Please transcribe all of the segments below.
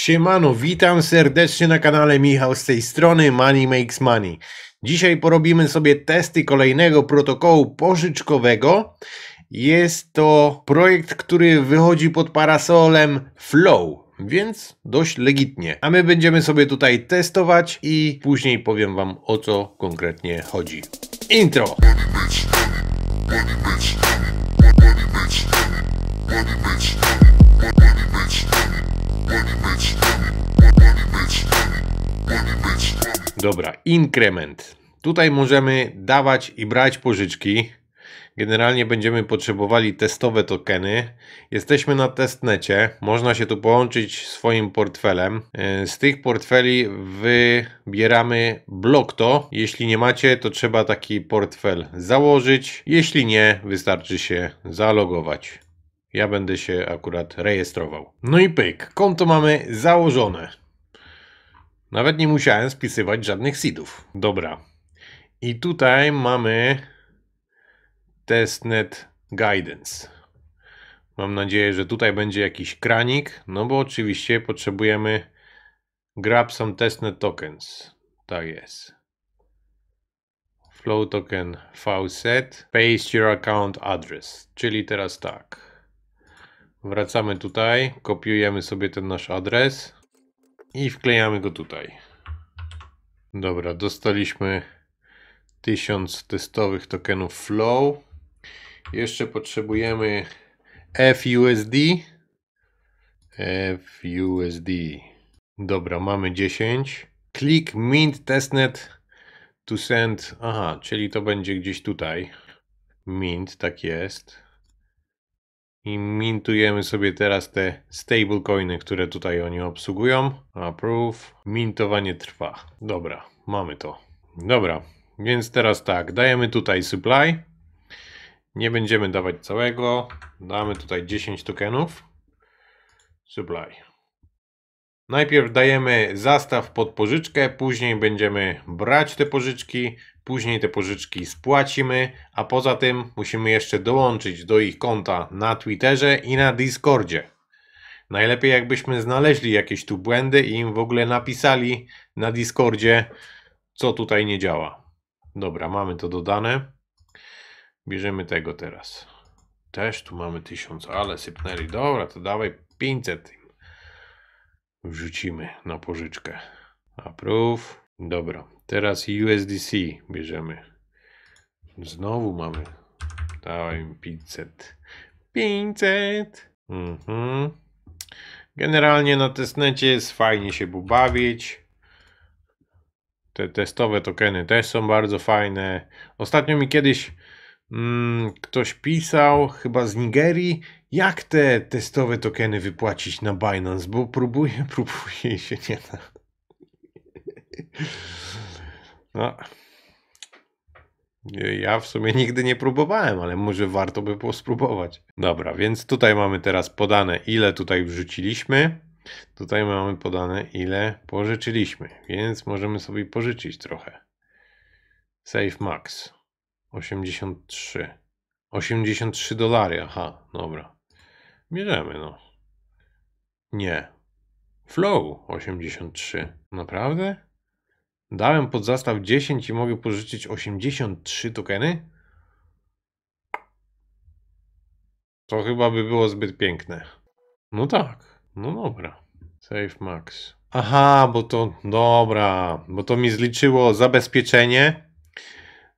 Siemano, witam serdecznie na kanale Michał z tej strony Money Makes Money. Dzisiaj porobimy sobie testy kolejnego protokołu pożyczkowego. Jest to projekt, który wychodzi pod parasolem Flow, więc dość legitnie. A my będziemy sobie tutaj testować i później powiem wam o co konkretnie chodzi. Intro! Money Dobra, inkrement. Tutaj możemy dawać i brać pożyczki. Generalnie będziemy potrzebowali testowe tokeny. Jesteśmy na testnecie. Można się tu połączyć swoim portfelem. E, z tych portfeli wybieramy blokto. Jeśli nie macie, to trzeba taki portfel założyć. Jeśli nie, wystarczy się zalogować. Ja będę się akurat rejestrował. No i pyk, konto mamy założone. Nawet nie musiałem spisywać żadnych seedów. Dobra. I tutaj mamy testnet guidance. Mam nadzieję, że tutaj będzie jakiś kranik, no bo oczywiście potrzebujemy grab some testnet tokens. Tak jest. Flow token faucet, paste your account address. Czyli teraz tak. Wracamy tutaj, kopiujemy sobie ten nasz adres i wklejamy go tutaj. Dobra, dostaliśmy 1000 testowych tokenów Flow. Jeszcze potrzebujemy FUSD. FUSD. Dobra, mamy 10. Click Mint Testnet to send. Aha, czyli to będzie gdzieś tutaj. Mint, tak jest i mintujemy sobie teraz te stablecoiny, które tutaj oni obsługują. Approve. Mintowanie trwa. Dobra, mamy to. Dobra, więc teraz tak, dajemy tutaj supply. Nie będziemy dawać całego. Damy tutaj 10 tokenów. Supply. Najpierw dajemy zastaw pod pożyczkę, później będziemy brać te pożyczki, później te pożyczki spłacimy, a poza tym musimy jeszcze dołączyć do ich konta na Twitterze i na Discordzie. Najlepiej jakbyśmy znaleźli jakieś tu błędy i im w ogóle napisali na Discordzie, co tutaj nie działa. Dobra, mamy to dodane. Bierzemy tego teraz. Też tu mamy 1000, ale sypnęli. Dobra, to dawaj 500 wrzucimy na pożyczkę. Approve. Dobra, Teraz USDC bierzemy. Znowu mamy. Dałem 500. 500! Mhm. Generalnie na testnecie jest fajnie się bawić. Te testowe tokeny też są bardzo fajne. Ostatnio mi kiedyś mm, ktoś pisał, chyba z Nigerii, jak te testowe tokeny wypłacić na Binance, bo próbuję, próbuję i się nie da. No. Ja w sumie nigdy nie próbowałem, ale może warto by było spróbować. Dobra, więc tutaj mamy teraz podane, ile tutaj wrzuciliśmy. Tutaj mamy podane, ile pożyczyliśmy, więc możemy sobie pożyczyć trochę. Save max 83. 83 dolary, aha, dobra. Bierzemy, no. Nie. Flow 83. Naprawdę? Dałem pod zastaw 10 i mogę pożyczyć 83 tokeny? To chyba by było zbyt piękne. No tak, no dobra. Save max. Aha, bo to, dobra, bo to mi zliczyło zabezpieczenie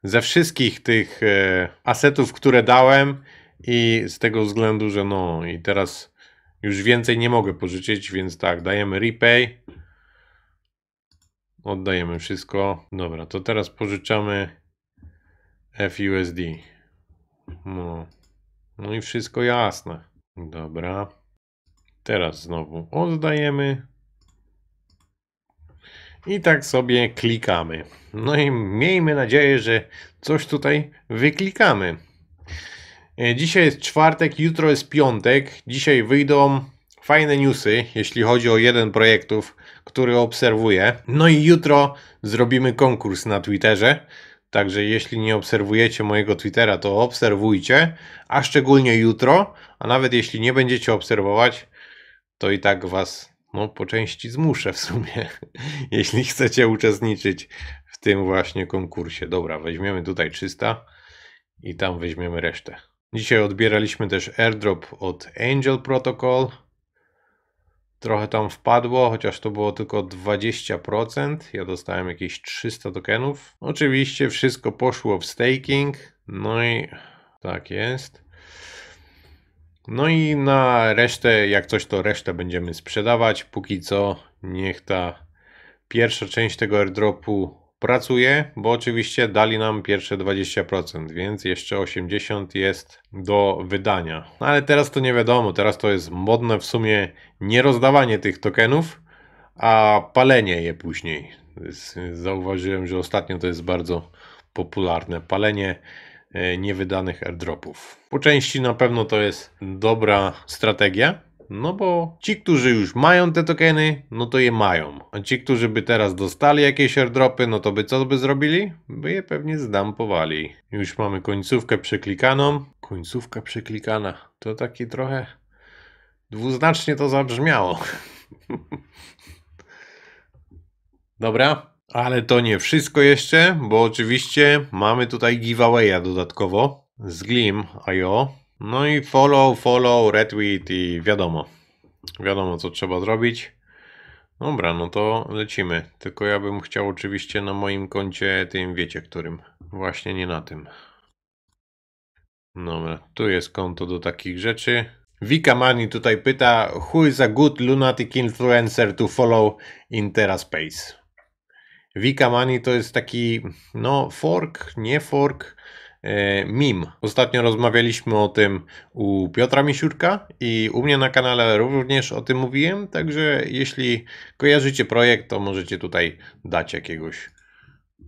ze wszystkich tych e, asetów, które dałem i z tego względu, że no i teraz już więcej nie mogę pożyczyć, więc tak, dajemy repay. Oddajemy wszystko. Dobra, to teraz pożyczamy FUSD. No. no i wszystko jasne. Dobra. Teraz znowu oddajemy. I tak sobie klikamy. No i miejmy nadzieję, że coś tutaj wyklikamy. E, dzisiaj jest czwartek, jutro jest piątek. Dzisiaj wyjdą fajne newsy, jeśli chodzi o jeden projektów, który obserwuję. No i jutro zrobimy konkurs na Twitterze. Także jeśli nie obserwujecie mojego Twittera, to obserwujcie, a szczególnie jutro, a nawet jeśli nie będziecie obserwować, to i tak was no, po części zmuszę w sumie, jeśli chcecie uczestniczyć w tym właśnie konkursie. Dobra, weźmiemy tutaj 300 i tam weźmiemy resztę. Dzisiaj odbieraliśmy też airdrop od Angel Protocol. Trochę tam wpadło, chociaż to było tylko 20%. Ja dostałem jakieś 300 tokenów. Oczywiście wszystko poszło w staking. No i tak jest. No i na resztę, jak coś, to resztę będziemy sprzedawać. Póki co, niech ta pierwsza część tego airdropu pracuje, bo oczywiście dali nam pierwsze 20%, więc jeszcze 80% jest do wydania. No ale teraz to nie wiadomo, teraz to jest modne w sumie nie rozdawanie tych tokenów, a palenie je później. Zauważyłem, że ostatnio to jest bardzo popularne. Palenie e, niewydanych airdropów. Po części na pewno to jest dobra strategia, no bo ci, którzy już mają te tokeny, no to je mają. A ci, którzy by teraz dostali jakieś airdropy, no to by co by zrobili? By je pewnie zdampowali. Już mamy końcówkę przeklikaną. Końcówka przeklikana. To takie trochę dwuznacznie to zabrzmiało. Dobra, ale to nie wszystko jeszcze, bo oczywiście mamy tutaj giveawaya dodatkowo z Glim.io no i follow, follow, retweet i wiadomo. Wiadomo, co trzeba zrobić. Dobra, no to lecimy. Tylko ja bym chciał oczywiście na moim koncie tym, wiecie którym. Właśnie nie na tym. Dobra, tu jest konto do takich rzeczy. Wika Mani tutaj pyta, who is a good lunatic influencer to follow in TerraSpace? Wika Mani to jest taki, no, fork, nie fork E, mim. Ostatnio rozmawialiśmy o tym u Piotra Misiurka i u mnie na kanale również o tym mówiłem, także jeśli kojarzycie projekt, to możecie tutaj dać jakiegoś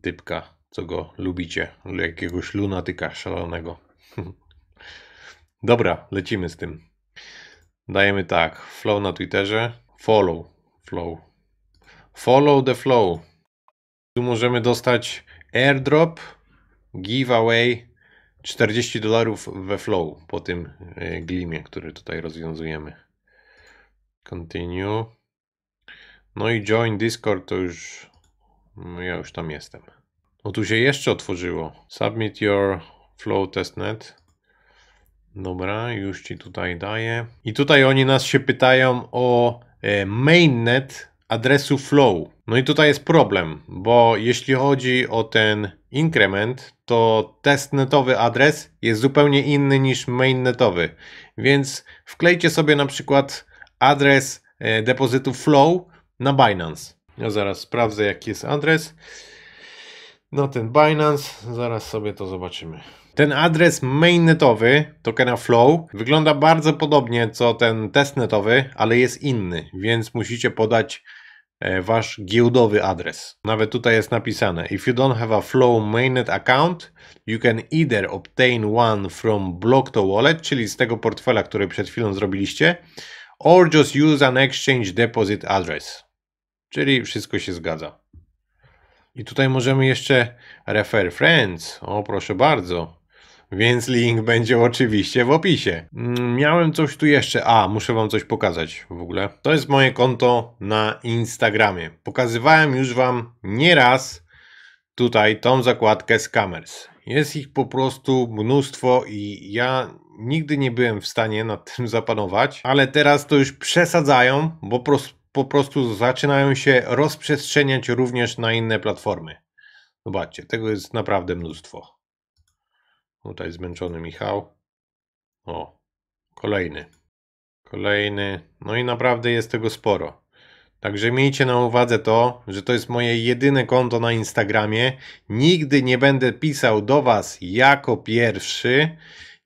typka, co go lubicie, jakiegoś lunatyka szalonego. Dobra, lecimy z tym. Dajemy tak, flow na Twitterze, follow, flow. Follow the flow. Tu możemy dostać airdrop, giveaway 40 dolarów we flow po tym e, glimie, który tutaj rozwiązujemy. Continue. No i join Discord to już no ja już tam jestem. No tu się jeszcze otworzyło. Submit your flow testnet. Dobra, już ci tutaj daję. I tutaj oni nas się pytają o e, mainnet adresu flow. No i tutaj jest problem, bo jeśli chodzi o ten inkrement, to testnetowy adres jest zupełnie inny niż mainnetowy. Więc wklejcie sobie na przykład adres e, depozytu flow na Binance. Ja zaraz sprawdzę, jaki jest adres. No ten Binance, zaraz sobie to zobaczymy. Ten adres mainnetowy tokena Flow wygląda bardzo podobnie co ten testnetowy, ale jest inny, więc musicie podać E, wasz giełdowy adres. Nawet tutaj jest napisane: If you don't have a Flow mainnet account, you can either obtain one from Block to Wallet, czyli z tego portfela, który przed chwilą zrobiliście, or just use an exchange deposit address. Czyli wszystko się zgadza. I tutaj możemy jeszcze refer friends. O, proszę bardzo więc link będzie oczywiście w opisie. Mm, miałem coś tu jeszcze. A, muszę wam coś pokazać w ogóle. To jest moje konto na Instagramie. Pokazywałem już wam nieraz tutaj tą zakładkę Scammers. Jest ich po prostu mnóstwo i ja nigdy nie byłem w stanie nad tym zapanować, ale teraz to już przesadzają, bo po, po prostu zaczynają się rozprzestrzeniać również na inne platformy. Zobaczcie, tego jest naprawdę mnóstwo. Tutaj zmęczony Michał. O, kolejny. Kolejny. No i naprawdę jest tego sporo. Także miejcie na uwadze to, że to jest moje jedyne konto na Instagramie. Nigdy nie będę pisał do Was jako pierwszy.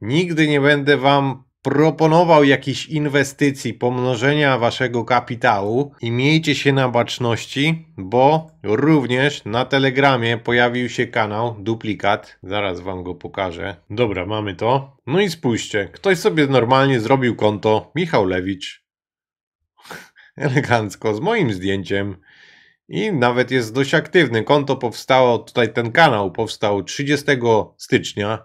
Nigdy nie będę Wam proponował jakichś inwestycji, pomnożenia waszego kapitału i miejcie się na baczności, bo również na Telegramie pojawił się kanał duplikat. Zaraz wam go pokażę. Dobra, mamy to. No i spójrzcie, ktoś sobie normalnie zrobił konto Michał Lewicz. Elegancko, z moim zdjęciem. I nawet jest dość aktywny. Konto powstało, tutaj ten kanał powstał 30 stycznia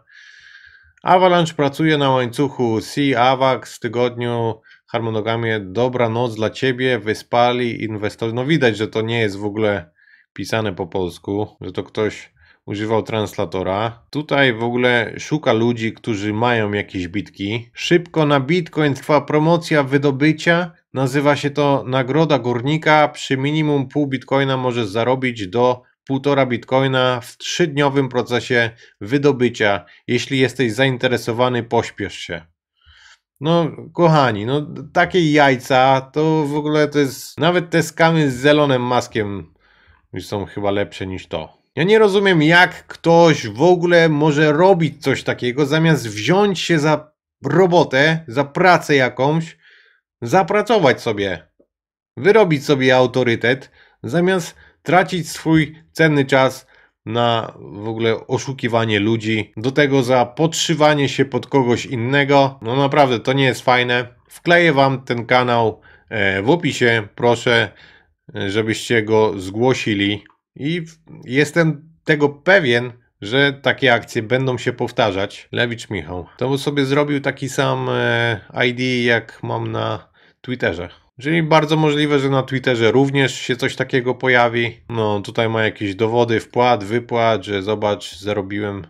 Avalanche pracuje na łańcuchu C-AVAX w tygodniu harmonogramie Dobra noc dla Ciebie, wyspali inwestor. No widać, że to nie jest w ogóle pisane po polsku, że to ktoś używał translatora. Tutaj w ogóle szuka ludzi, którzy mają jakieś bitki. Szybko na Bitcoin trwa promocja wydobycia. Nazywa się to Nagroda Górnika. Przy minimum pół Bitcoina możesz zarobić do 1,5 bitcoina w trzydniowym procesie wydobycia. Jeśli jesteś zainteresowany, pośpiesz się. No, kochani, no takie jajca to w ogóle to jest. Nawet te skamy z zielonym Maskiem są chyba lepsze niż to. Ja nie rozumiem, jak ktoś w ogóle może robić coś takiego, zamiast wziąć się za robotę, za pracę jakąś, zapracować sobie, wyrobić sobie autorytet, zamiast tracić swój cenny czas na w ogóle oszukiwanie ludzi, do tego za podszywanie się pod kogoś innego. No naprawdę to nie jest fajne. Wkleję wam ten kanał e, w opisie, proszę, e, żebyście go zgłosili i jestem tego pewien, że takie akcje będą się powtarzać. Lewicz Michał. To by sobie zrobił taki sam e, ID, jak mam na Twitterze. Czyli bardzo możliwe, że na Twitterze również się coś takiego pojawi. No tutaj ma jakieś dowody, wpłat, wypłat, że zobacz, zarobiłem,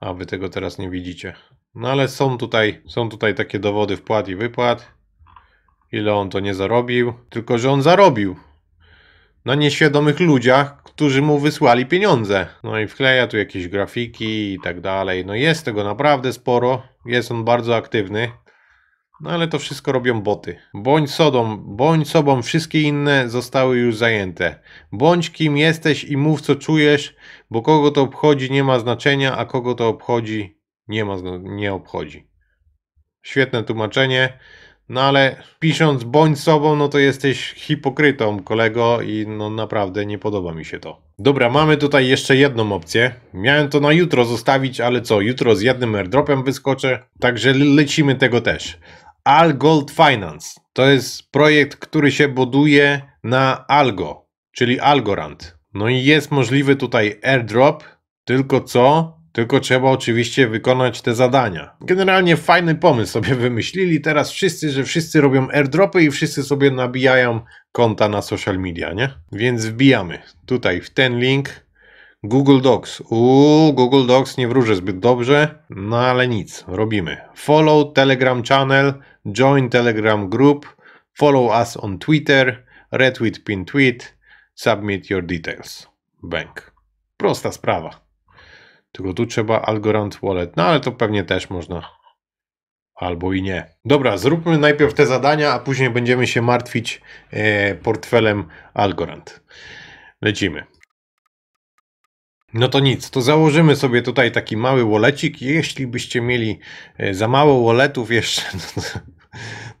a wy tego teraz nie widzicie. No ale są tutaj, są tutaj takie dowody wpłat i wypłat. Ile on to nie zarobił, tylko że on zarobił na nieświadomych ludziach, którzy mu wysłali pieniądze. No i wkleja tu jakieś grafiki i tak dalej. No jest tego naprawdę sporo. Jest on bardzo aktywny. No ale to wszystko robią boty. Bądź sobą, bądź sobą, wszystkie inne zostały już zajęte. Bądź kim jesteś i mów co czujesz, bo kogo to obchodzi nie ma znaczenia, a kogo to obchodzi nie, ma, nie obchodzi. Świetne tłumaczenie, no ale pisząc bądź sobą, no to jesteś hipokrytą kolego i no naprawdę nie podoba mi się to. Dobra, mamy tutaj jeszcze jedną opcję. Miałem to na jutro zostawić, ale co, jutro z jednym airdropem wyskoczę, także lecimy tego też. Algold Finance. To jest projekt, który się buduje na Algo, czyli Algorand. No i jest możliwy tutaj airdrop, tylko co? Tylko trzeba oczywiście wykonać te zadania. Generalnie fajny pomysł sobie wymyślili teraz wszyscy, że wszyscy robią airdropy i wszyscy sobie nabijają konta na social media, nie? Więc wbijamy tutaj w ten link Google Docs. Uuu, Google Docs nie wróży zbyt dobrze, no ale nic, robimy. Follow Telegram Channel, join Telegram Group, follow us on Twitter, retweet, pin tweet, submit your details. Bank. Prosta sprawa. Tylko tu trzeba Algorand Wallet, no ale to pewnie też można. Albo i nie. Dobra, zróbmy najpierw te zadania, a później będziemy się martwić e, portfelem Algorand. Lecimy. No to nic, to założymy sobie tutaj taki mały wolecik. Jeśli byście mieli e, za mało woletów jeszcze, no to,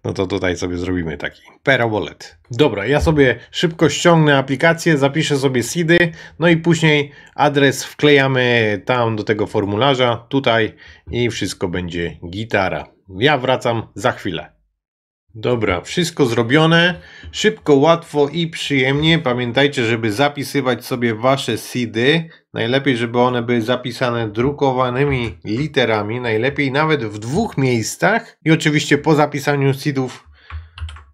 no to tutaj sobie zrobimy taki pera wallet. Dobra, ja sobie szybko ściągnę aplikację, zapiszę sobie seedy, no i później adres wklejamy tam do tego formularza, tutaj i wszystko będzie gitara. Ja wracam za chwilę. Dobra, wszystko zrobione. Szybko, łatwo i przyjemnie. Pamiętajcie, żeby zapisywać sobie wasze seedy. Najlepiej, żeby one były zapisane drukowanymi literami. Najlepiej nawet w dwóch miejscach. I oczywiście po zapisaniu seedów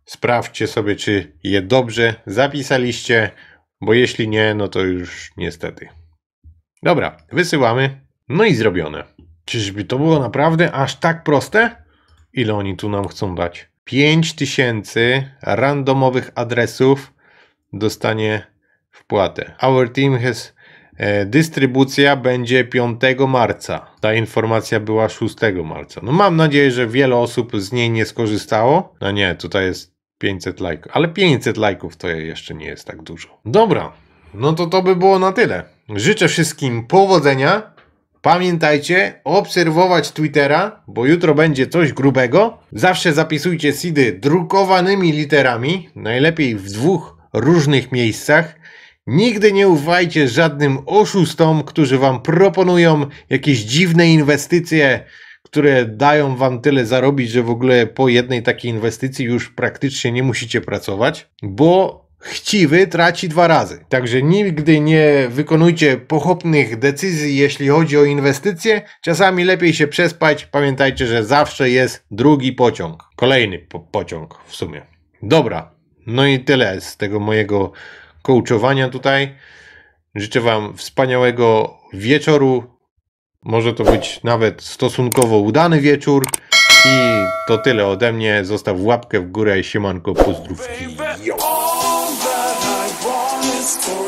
sprawdźcie sobie, czy je dobrze zapisaliście, bo jeśli nie, no to już niestety. Dobra, wysyłamy. No i zrobione. Czyżby to było naprawdę aż tak proste? Ile oni tu nam chcą dać? 5 tysięcy randomowych adresów dostanie wpłatę. Our team has e, dystrybucja będzie 5 marca. Ta informacja była 6 marca. No mam nadzieję, że wiele osób z niej nie skorzystało. No nie, tutaj jest 500 lajków, ale 500 lajków to jeszcze nie jest tak dużo. Dobra, no to to by było na tyle. Życzę wszystkim powodzenia Pamiętajcie, obserwować Twittera, bo jutro będzie coś grubego. Zawsze zapisujcie seedy drukowanymi literami, najlepiej w dwóch różnych miejscach. Nigdy nie ufajcie żadnym oszustom, którzy wam proponują jakieś dziwne inwestycje, które dają wam tyle zarobić, że w ogóle po jednej takiej inwestycji już praktycznie nie musicie pracować, bo chciwy traci dwa razy. Także nigdy nie wykonujcie pochopnych decyzji, jeśli chodzi o inwestycje. Czasami lepiej się przespać. Pamiętajcie, że zawsze jest drugi pociąg. Kolejny po pociąg w sumie. Dobra. No i tyle z tego mojego kołczowania tutaj. Życzę Wam wspaniałego wieczoru. Może to być nawet stosunkowo udany wieczór. I to tyle ode mnie. Zostaw łapkę w górę. Siemanko, pozdrówki. Yo. Sports.